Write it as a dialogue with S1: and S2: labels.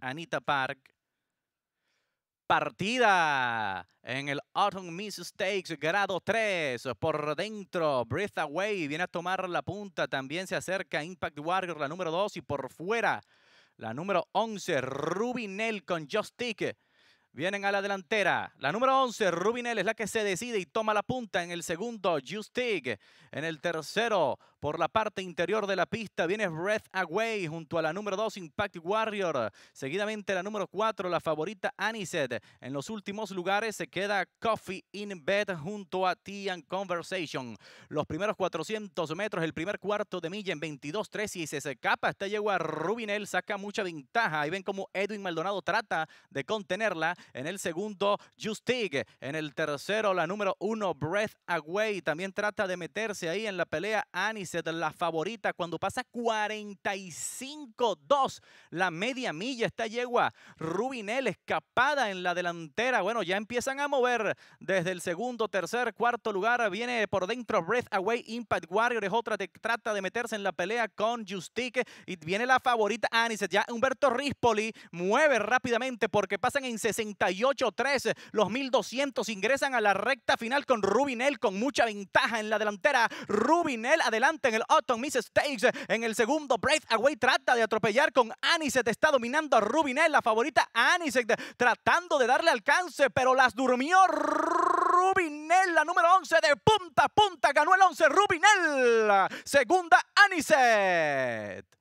S1: Anita Park. Partida en el Autumn Miss Stakes, grado 3. Por dentro, Breath Away viene a tomar la punta. También se acerca Impact Warrior, la número 2. Y por fuera, la número 11, Rubinel con Justig Vienen a la delantera. La número 11, Rubinel, es la que se decide y toma la punta en el segundo, Justig En el tercero, por la parte interior de la pista viene Breath Away junto a la número 2 Impact Warrior. Seguidamente la número 4, la favorita Anisette En los últimos lugares se queda Coffee in Bed junto a Tea and Conversation. Los primeros 400 metros, el primer cuarto de milla en 22 y se escapa. Esta yegua Rubinel saca mucha ventaja. Ahí ven cómo Edwin Maldonado trata de contenerla. En el segundo, Justig. En el tercero, la número 1, Breath Away. También trata de meterse ahí en la pelea Aniset la favorita, cuando pasa 45-2 la media milla, está yegua Rubinel escapada en la delantera. Bueno, ya empiezan a mover desde el segundo, tercer, cuarto lugar. Viene por dentro Breath Away Impact Warrior, es otra que trata de meterse en la pelea con Justique Y viene la favorita Aniset. Ya Humberto Rispoli mueve rápidamente porque pasan en 68-3 los 1200. Ingresan a la recta final con Rubinel con mucha ventaja en la delantera. Rubinel adelante en el Autumn Miss Stage. En el segundo, Brave Away trata de atropellar con Anisette. Está dominando a Rubinel, la favorita Anisette, tratando de darle alcance, pero las durmió Rubinel, la número 11 de punta a punta. Ganó el 11 Rubinel. Segunda, Anisette.